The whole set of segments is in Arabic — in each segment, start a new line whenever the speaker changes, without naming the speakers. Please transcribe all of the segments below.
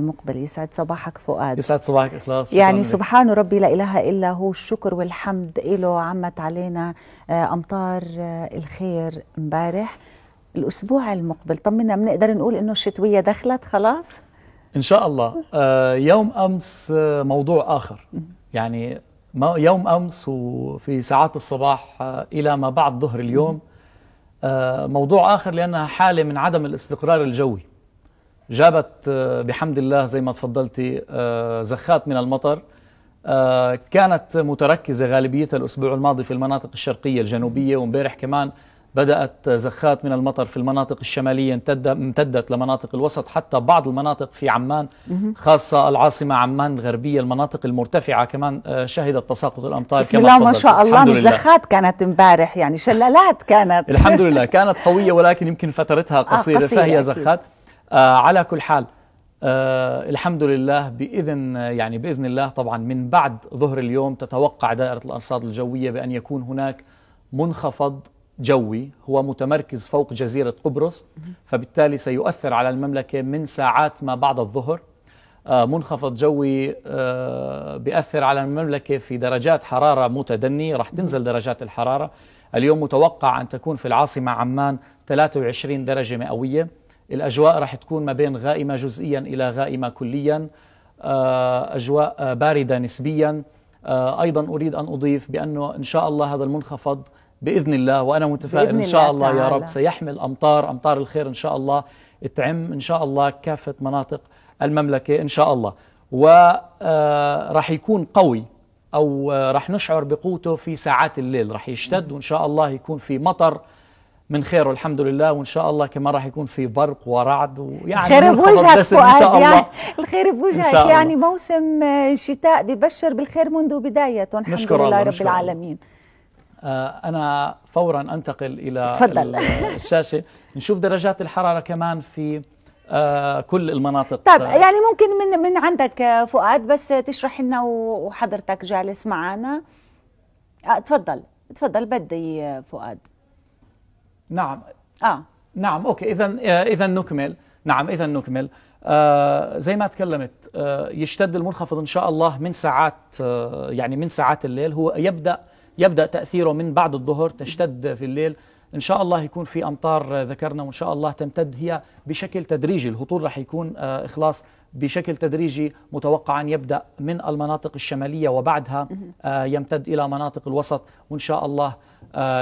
المقبل يسعد صباحك فؤاد يسعد صباحك اخلاص يعني سبحان ربي لا اله الا هو الشكر والحمد له عمت علينا آه، امطار آه، الخير امبارح الاسبوع المقبل طمنا بنقدر نقول انه الشتويه دخلت خلاص
ان شاء الله آه، يوم امس موضوع اخر يعني يوم امس وفي ساعات الصباح الى ما بعد ظهر اليوم موضوع اخر لانها حاله من عدم الاستقرار الجوي جابت آه، بحمد الله زي ما تفضلتي آه، زخات من المطر آه، كانت متركزة غالبيتها الأسبوع الماضي في المناطق الشرقية الجنوبية وامبارح كمان بدأت زخات من المطر في المناطق الشمالية امتدت لمناطق الوسط حتى بعض المناطق في عمان خاصة العاصمة عمان الغربية المناطق المرتفعة كمان شهدت تساقط الأمطار بسم الله ما شاء الله مش زخات
كانت امبارح يعني شلالات كانت الحمد
لله كانت قوية ولكن يمكن فترتها قصيرة, آه قصيرة فهي أكيد. زخات آه، على كل حال آه الحمد لله باذن يعني باذن الله طبعا من بعد ظهر اليوم تتوقع دائره الارصاد الجويه بان يكون هناك منخفض جوي هو متمركز فوق جزيره قبرص فبالتالي سيؤثر على المملكه من ساعات ما بعد الظهر آه منخفض جوي آه بيأثر على المملكه في درجات حراره متدنيه راح تنزل درجات الحراره اليوم متوقع ان تكون في العاصمه عمان 23 درجه مئويه الأجواء راح تكون ما بين غائمة جزئيا إلى غائمة كليا آه، أجواء آه، باردة نسبيا آه، أيضا أريد أن أضيف بأنه إن شاء الله هذا المنخفض بإذن الله وأنا متفائل إن شاء الله, الله يا رب سيحمل أمطار أمطار الخير إن شاء الله تعم إن شاء الله كافة مناطق المملكة إن شاء الله وراح يكون قوي أو راح نشعر بقوته في ساعات الليل راح يشتد وإن شاء الله يكون في مطر من خير والحمد لله وان شاء الله كمان راح يكون في برق ورعد ويعني خير بوجهك فؤاد يعني
الخير بوجهك يعني موسم شتاء ببشر بالخير منذ بدايته الحمد نشكر لله رب العالمين
الله. انا فورا انتقل الى تفضل. الشاشه نشوف درجات الحراره كمان في آه كل المناطق طيب يعني
ممكن من من عندك آه، فؤاد بس تشرح لنا وحضرتك جالس معنا آه تفضل تفضل بدي آه، فؤاد
نعم اه نعم اوكي اذا آه، اذا نكمل نعم اذا نكمل آه زي ما تكلمت آه يشتد المنخفض ان شاء الله من ساعات آه يعني من ساعات الليل هو يبدا يبدا تاثيره من بعد الظهر تشتد في الليل ان شاء الله يكون في امطار آه، ذكرنا وان شاء الله تمتد هي بشكل تدريجي الهطول راح يكون آه، اخلاص بشكل تدريجي متوقعا يبدا من المناطق الشماليه وبعدها يمتد الى مناطق الوسط وان شاء الله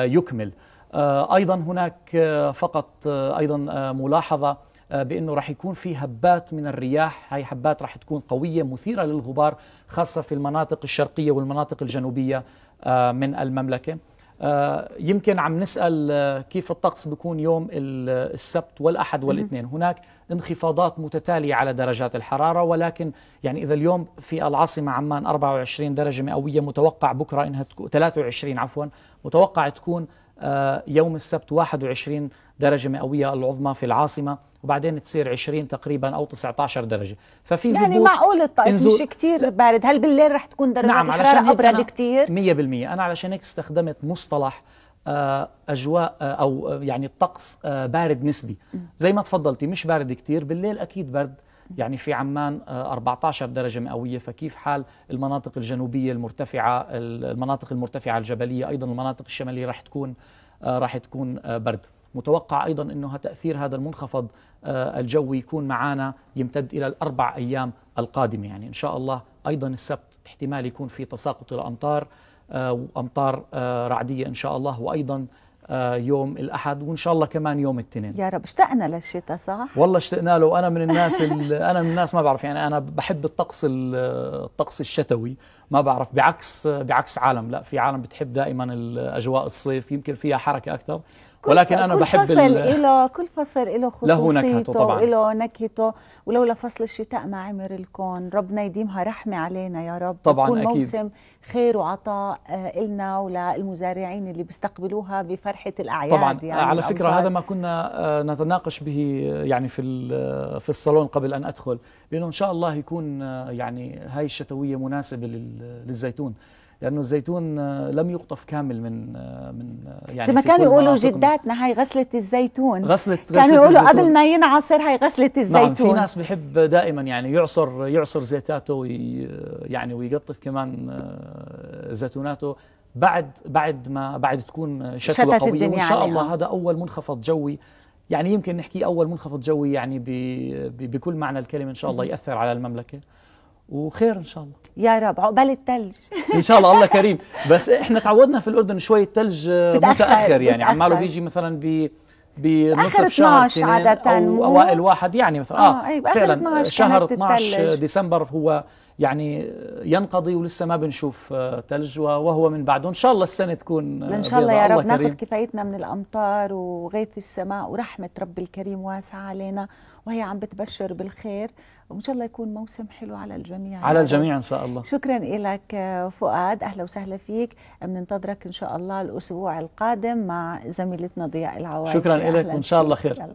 يكمل آه، ايضا هناك آه، فقط آه، ايضا ملاحظه بانه راح يكون في هبات من الرياح هاي حبات راح تكون قويه مثيره للغبار خاصه في المناطق الشرقيه والمناطق الجنوبيه من المملكه يمكن عم نسال كيف الطقس بيكون يوم السبت والاحد والاثنين هناك انخفاضات متتاليه على درجات الحراره ولكن يعني اذا اليوم في العاصمه عمان 24 درجه مئويه متوقع بكره انها 23 عفوا متوقع تكون آه، يوم السبت 21 درجة مئوية العظمى في العاصمة وبعدين تصير 20 تقريبا او 19 درجة ففي يعني معقول الطقس مش
كتير بارد هل بالليل رح تكون درجة نعم الحرارة ابرد
كتير 100% انا علشان هيك استخدمت مصطلح آه، اجواء آه، او يعني الطقس بارد نسبي زي ما تفضلتي مش بارد كتير بالليل اكيد برد يعني في عمان 14 آه، درجة مئوية فكيف حال المناطق الجنوبية المرتفعة المناطق المرتفعة الجبلية أيضا المناطق الشمالية راح تكون آه، راح تكون آه، برد متوقع أيضا أنه تأثير هذا المنخفض الجوي يكون معنا يمتد إلى الأربع أيام القادمة يعني إن شاء الله أيضا السبت احتمال يكون في تساقط الأمطار وأمطار رعدية إن شاء الله وأيضا آه، يوم الاحد وان شاء الله كمان يوم الاثنين
يا رب اشتقنا للشتاء صح
والله اشتقنا له وانا من الناس انا من الناس ما بعرف يعني انا بحب الطقس الطقس الشتوي ما بعرف بعكس بعكس عالم لا في عالم بتحب دائما الاجواء الصيف يمكن فيها حركه اكثر ولكن انا كل بحب فصل
له كل فصل له خصوصيته وله نكهته ولولا فصل الشتاء ما عمر الكون ربنا يديمها رحمه علينا يا رب طبعا كل أكيد. موسم خير وعطاء آه، لنا وللمزارعين اللي بيستقبلوها بفرحه الاعياد طبعا يعني على فكره هذا ما
كنا آه، نتناقش به آه، يعني في في الصالون قبل ان ادخل بانه ان شاء الله يكون يعني هاي الشتويه مناسبه للزيتون لانه الزيتون لم يقطف كامل من من يعني زي ما كانوا يقولوا
جداتنا هاي غسله الزيتون غسله كانوا يقولوا قبل ما ينعصر هاي غسله الزيتون نعم في ناس بحب
دائما يعني يعصر يعصر زيتاته وي يعني ويقطف كمان آه، زيتوناته بعد بعد ما بعد تكون شتوى قويه وان شاء الله عليها. هذا اول منخفض جوي يعني يمكن نحكي اول منخفض جوي يعني بكل معنى الكلمه ان شاء الله ياثر على المملكه وخير ان شاء الله
يا رب عقبال الثلج
ان شاء الله الله كريم بس احنا تعودنا في الاردن شوي الثلج آه، متاخر يعني عماله بيجي مثلا ب بنصف شهر 12 عادة أو أوائل واحد يعني مثلا آه, آه أيوة فعلا شهر 12 ديسمبر هو يعني ينقضي ولسه ما بنشوف ثلج آه، وهو من بعده ان شاء الله السنه تكون آه، ان شاء الله يا رب ناخذ
كفايتنا من الامطار وغيث السماء ورحمه رب الكريم واسعه علينا وهي عم بتبشر بالخير وان شاء الله يكون موسم حلو على الجميع على الجميع
ان شاء الله شكرا
لك آه، فؤاد اهلا وسهلا فيك بننتظرك ان شاء الله الاسبوع القادم مع زميلتنا ضياء العواشي شكرا لك وان شاء الله خير